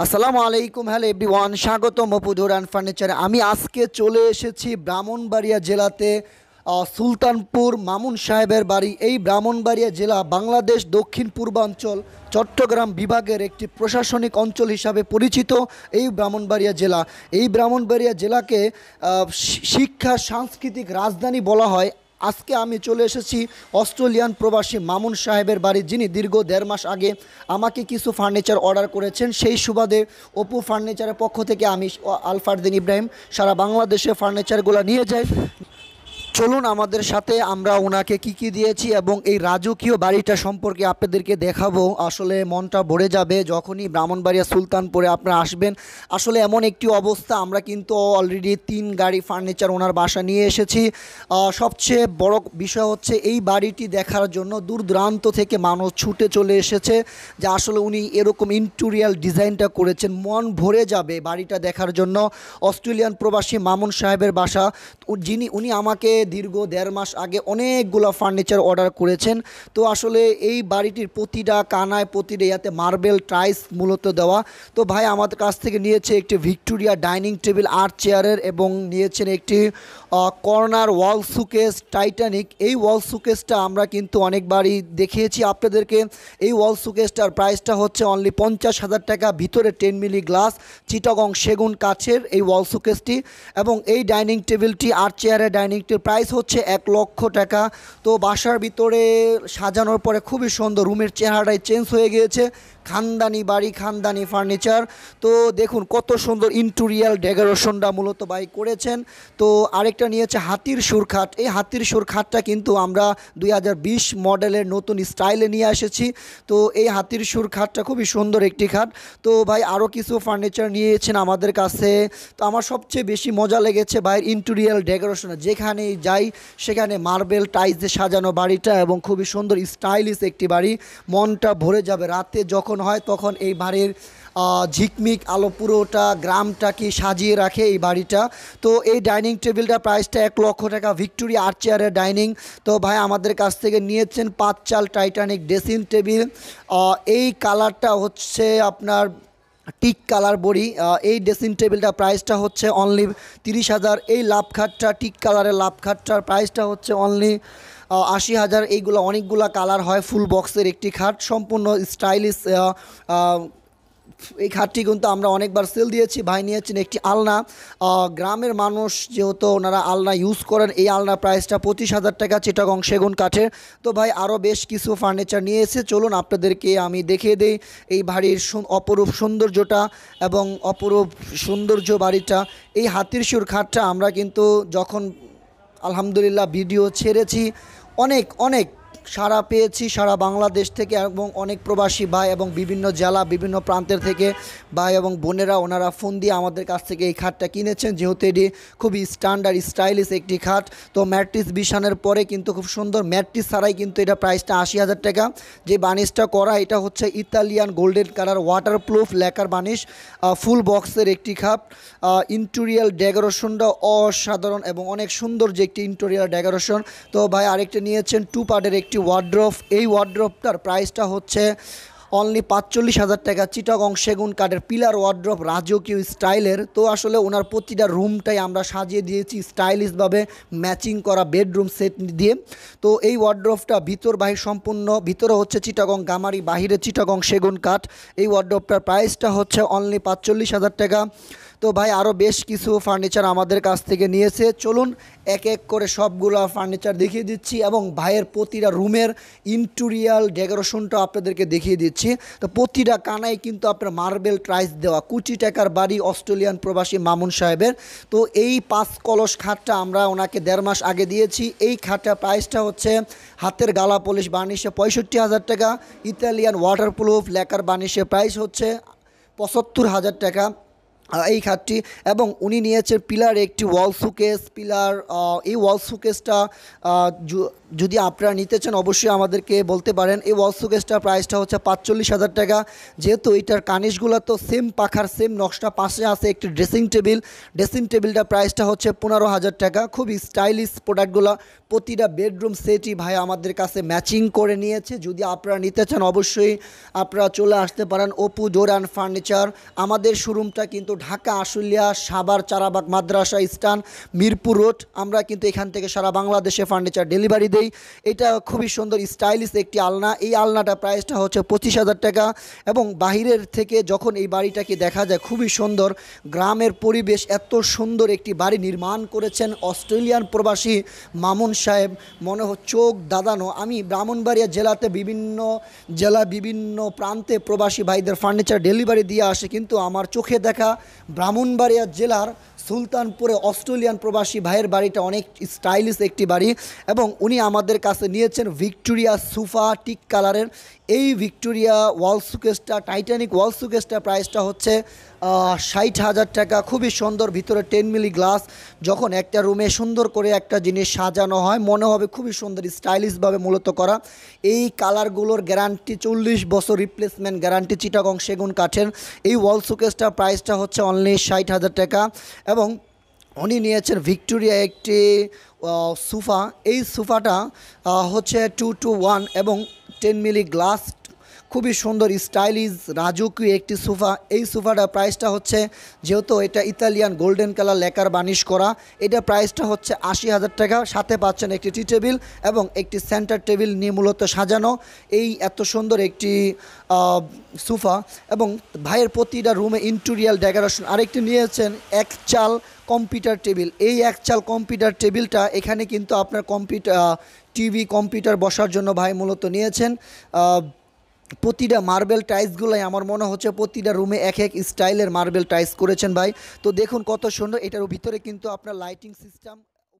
আসসালামু আলাইকুম hello everyone স্বাগতম অ্যান্ড ফার্নিচারে আমি আজকে চলে এসেছি ব্রাহ্মণবাড়িয়া জেলাতে সুলতানপুর মামুন সাহেবের বাড়ি এই ব্রাহ্মণবাড়িয়া জেলা বাংলাদেশ দক্ষিণ পূর্বাঞ্চল চট্টগ্রাম বিভাগের একটি প্রশাসনিক অঞ্চল হিসাবে পরিচিত এই ব্রাহ্মণবাড়িয়া জেলা এই ব্রাহ্মণবাড়িয়া জেলাকে শিক্ষা সাংস্কৃতিক রাজধানী বলা হয় আজকে আমি চলে এসেছি অস্ট্রেলিয়ান প্রবাসী মামুন সাহেবের বাড়ি যিনি দীর্ঘ দেড় মাস আগে আমাকে কিছু ফার্নিচার অর্ডার করেছেন সেই সুবাদে অপু ফার্নিচারের পক্ষ থেকে আমি আলফারদিন ইব্রাহিম সারা বাংলাদেশে ফার্নিচারগুলো নিয়ে যাই চলুন আমাদের সাথে আমরা ওনাকে কি কি দিয়েছি এবং এই রাজকীয় বাড়িটা সম্পর্কে আপনাদেরকে দেখাবো আসলে মনটা ভরে যাবে যখনই ব্রাহ্মণবাড়িয়া সুলতানপুরে আপনারা আসবেন আসলে এমন একটি অবস্থা আমরা কিন্তু অলরেডি তিন গাড়ি ফার্নিচার ওনার বাসা নিয়ে এসেছি সবচেয়ে বড় বিষয় হচ্ছে এই বাড়িটি দেখার জন্য দূর দূরান্ত থেকে মানুষ ছুটে চলে এসেছে যে আসলে উনি এরকম ইন্টুরিয়াল ডিজাইনটা করেছেন মন ভরে যাবে বাড়িটা দেখার জন্য অস্ট্রেলিয়ান প্রবাসী মামুন সাহেবের বাসা যিনি উনি আমাকে দীর্ঘ দেড় মাস আগে অনেকগুলো ফার্নিচার অর্ডার করেছেন তো আসলে এই বাড়িটির প্রতিটা কানায় প্রতিটা ইয়াতে মার্বেল টাইস মূলত দেওয়া তো ভাই আমাদের কাছ থেকে নিয়েছে একটি ভিক্টোরিয়া ডাইনিং টেবিল আর চেয়ারের এবং নিয়েছেন একটি কর্নার ওয়াল সুকেস টাইটানিক এই ওয়াল সুকেসটা আমরা কিন্তু অনেকবারই দেখিয়েছি আপনাদেরকে এই ওয়াল সুকেসটার প্রাইসটা হচ্ছে অনলি পঞ্চাশ হাজার টাকা ভিতরে টেন মিলি গ্লাস চিটাগং সেগুন কাছের এই ওয়াল সুকেসটি এবং এই ডাইনিং টেবিলটি আর চেয়ারের ডাইনিং টেবিল প্রাইস হচ্ছে এক লক্ষ টাকা তো বাসার ভিতরে সাজানোর পরে খুবই সুন্দর রুমের চেহারাটাই চেঞ্জ হয়ে গিয়েছে খানদানি বাড়ি খানদানি ফার্নিচার তো দেখুন কত সুন্দর ইন্টুরিয়াল ডেকোরেশনটা মূলত বাই করেছেন তো আরেকটা নিয়েছে হাতির সুর খাট এই হাতির সুর খাটটা কিন্তু আমরা দুই মডেলের নতুন স্টাইলে নিয়ে এসেছি তো এই হাতির সুর খাটটা খুবই সুন্দর একটি খাট তো ভাই আরও কিছু ফার্নিচার নিয়েছেন আমাদের কাছে তো আমার সবচেয়ে বেশি মজা লেগেছে ভাইয়ের ইন্টুরিয়াল ডেকোরেশন যেখানেই যাই সেখানে মার্বেল টাইলসে সাজানো বাড়িটা এবং খুবই সুন্দর স্টাইলিশ একটি বাড়ি মনটা ভরে যাবে রাতে যখন যখন হয় তখন এই বাড়ির ঝিকমিক আলো পুরোটা গ্রামটাকে সাজিয়ে রাখে এই বাড়িটা তো এই ডাইনিং টেবিলটা প্রাইসটা এক লক্ষ টাকা ভিক্টোরিয়া আর্ট চেয়ারের ডাইনিং তো ভাই আমাদের কাছ থেকে নিয়েছেন পাঁচ চাল টাইটানিক ড্রেসিং টেবিল এই কালারটা হচ্ছে আপনার টিক কালার বড়ি এই ড্রেসিং টেবিলটা প্রাইসটা হচ্ছে অনলি তিরিশ হাজার এই লাভ খাটটা টিক কালারের লাভ খাটটার প্রাইসটা হচ্ছে অনলি আশি হাজার এইগুলো অনেকগুলো কালার হয় ফুল বক্সের একটি খাট সম্পূর্ণ স্টাইলিশ এই খাটটি কিন্তু আমরা অনেকবার সেল দিয়েছি ভাই নিয়েছেন একটি আলনা গ্রামের মানুষ যেহেতু ওনারা আলনা ইউজ করেন এই আলনা প্রাইসটা পঁচিশ হাজার টাকা চিটাগং সেগুন কাঠের তো ভাই আরও বেশ কিছু ফার্নিচার নিয়ে এসে চলুন আপনাদেরকে আমি দেখিয়ে দেই এই বাড়ির অপরূপ সৌন্দর্যটা এবং অপরূপ সৌন্দর্য বাড়িটা এই হাতির সুর খাটটা আমরা কিন্তু যখন আলহামদুলিল্লাহ ভিডিও ছেড়েছি অনেক অনেক সাড়া পেয়েছি সারা বাংলাদেশ থেকে এবং অনেক প্রবাসী ভাই এবং বিভিন্ন জেলা বিভিন্ন প্রান্তের থেকে ভাই এবং বোনেরা ওনারা ফোন দিয়ে আমাদের কাছ থেকে এই খাটটা কিনেছেন যেহেতু এটি খুবই স্ট্যান্ডার্ড স্টাইলিশ একটি খাট তো ম্যাট্রিস বিশানের পরে কিন্তু খুব সুন্দর ম্যাট্রিস ছাড়াই কিন্তু এটা প্রাইসটা আশি হাজার টাকা যে বানিশটা করা এটা হচ্ছে Italian golden colour waterproof lacquer varnish full বক্সের একটি খাট ইন্টোরিয়াল ডেকোরেশনটা অসাধারণ এবং অনেক সুন্দর যে একটি ইন্টোরিয়াল ডেকোরেশন তো ভাই আরেকটা নিয়েছেন টু পার্টের একটি একটি ওয়ার্ড্রপ এই ওয়ার্ড্রপটার প্রাইসটা হচ্ছে অনলি পাঁচচল্লিশ হাজার টাকা চিটাগং সেগুন কাঠের পিলার ওয়ার্ড্রপ রাজকীয় স্টাইলের তো আসলে ওনার প্রতিটা রুমটাই আমরা সাজিয়ে দিয়েছি স্টাইলিশভাবে ম্যাচিং করা বেডরুম সেট দিয়ে তো এই ওয়ার্ড্রপটা ভিতর বাহির সম্পূর্ণ ভিতরে হচ্ছে চিটাগং গামারি বাহিরে চিটাগং সেগুন কাঠ এই ওয়ার্ড্রপটার প্রাইসটা হচ্ছে অনলি পাঁচচল্লিশ হাজার টাকা তো ভাই আরও বেশ কিছু ফার্নিচার আমাদের কাছ থেকে নিয়েছে চলুন এক এক করে সবগুলো ফার্নিচার দেখিয়ে দিচ্ছি এবং ভাইয়ের প্রতিটা রুমের ইন্টুরিয়াল ডেকোরেশনটা আপনাদেরকে দেখিয়ে দিচ্ছি তো প্রতিটা কানায় কিন্তু আপনার মার্বেল ট্রাইস দেওয়া কুচি টাকার বাড়ি অস্ট্রেলিয়ান প্রবাসী মামুন সাহেবের তো এই পাঁচ কলস খাটটা আমরা ওনাকে দেড় মাস আগে দিয়েছি এই খাটটা প্রাইসটা হচ্ছে হাতের গালা পলিশ বানিশে পঁয়ষট্টি হাজার টাকা ইতালিয়ান ওয়াটারপ্রুফ লেকার বানিশে প্রাইস হচ্ছে পঁচাত্তর হাজার টাকা এই খাতটি এবং উনি নিয়েছেন পিলার একটি ওয়াল সুকেস পিলার এই ওয়াল সুকেসটা যদি আপনারা নিতে চান অবশ্যই আমাদেরকে বলতে পারেন এই ওয়াল সুকেসটার প্রাইসটা হচ্ছে পাঁচচল্লিশ হাজার টাকা যেহেতু এটার কানিশগুলো তো সেম পাখার সেম নকশা পাশে আছে একটি ড্রেসিং টেবিল ড্রেসিং টেবিলটার প্রাইসটা হচ্ছে পনেরো হাজার টাকা খুব স্টাইলিশ প্রোডাক্টগুলো প্রতিটা বেডরুম সেটই ভাই আমাদের কাছে ম্যাচিং করে নিয়েছে যদি আপনারা নিতে চান অবশ্যই আপনারা চলে আসতে পারেন অপু অ্যান্ড ফার্নিচার আমাদের শোরুমটা কিন্তু ঢাকা আশুলিয়া সাবার চারাবাগ মাদ্রাসা স্টান মিরপুর রোড আমরা কিন্তু এখান থেকে সারা বাংলাদেশে ফার্নিচার ডেলিভারি দেই এটা খুবই সুন্দর স্টাইলিশ একটি আলনা এই আলনাটা প্রাইসটা হচ্ছে পঁচিশ হাজার টাকা এবং বাহিরের থেকে যখন এই বাড়িটাকে দেখা যায় খুবই সুন্দর গ্রামের পরিবেশ এত সুন্দর একটি বাড়ি নির্মাণ করেছেন অস্ট্রেলিয়ান প্রবাসী মামুন সাহেব মনে হচ্ছে চোখ দাদানো আমি ব্রাহ্মণবাড়িয়া জেলাতে বিভিন্ন জেলা বিভিন্ন প্রান্তে প্রবাসী ভাইদের ফার্নিচার ডেলিভারি দিয়ে আসে কিন্তু আমার চোখে দেখা ব্রাহ্মণবাড়িয়া জেলার সুলতানপুরে অস্ট্রেলিয়ান প্রবাসী ভাইয়ের বাড়িটা অনেক স্টাইলিশ একটি বাড়ি এবং উনি আমাদের কাছে নিয়েছেন ভিক্টোরিয়া সুফা টিক কালারের এই ভিক্টোরিয়া ওয়াল সুকেস্টা টাইটানিক ওয়াল সুকেস্টা প্রাইসটা হচ্ছে ষাট হাজার টাকা খুবই সুন্দর ভিতরে টেন মিলি গ্লাস যখন একটা রুমে সুন্দর করে একটা জিনিস সাজানো হয় মনে হবে খুবই সুন্দর স্টাইলিশভাবে মূলত করা এই কালারগুলোর গ্যারান্টি চল্লিশ বছর রিপ্লেসমেন্ট গ্যারান্টি চিটাগং সেগুন কাঠের এই ওয়াল সুকেসটার প্রাইসটা হচ্ছে অনলি ষাট হাজার টাকা এবং উনি নিয়েছেন ভিক্টোরিয়া একটি সোফা এই সোফাটা হচ্ছে টু টু ওয়ান এবং টেন মিলি গ্লাস খুবই সুন্দর স্টাইলিশ রাজুকি একটি সোফা এই সোফাটার প্রাইসটা হচ্ছে যেহেতু এটা Italian golden colour lacquer varnish করা এটা প্রাইসটা হচ্ছে আশি হাজার টাকা সাথে পাচ্ছেন একটি টি টেবিল এবং একটি সেন্টার টেবিল নিয়ে মূলত সাজানো এই এত সুন্দর একটি সোফা এবং ভাইয়ের প্রতিটা রুমে ইন্টুরিয়াল ডেকোরেশন আরেকটি নিয়েছেন এক চাল কম্পিউটার টেবিল এই এক চাল কম্পিউটার টেবিলটা এখানে কিন্তু আপনার কম্পিউটার টিভি কম্পিউটার বসার জন্য ভাই মূলত নিয়েছেন প্রতিটা মার্বেল টাইলসগুলোই আমার মনে হচ্ছে প্রতিটা রুমে এক এক স্টাইলের মার্বেল টাইলস করেছেন ভাই তো দেখুন কত সুন্দর এটার ভিতরে কিন্তু আপনার লাইটিং সিস্টেম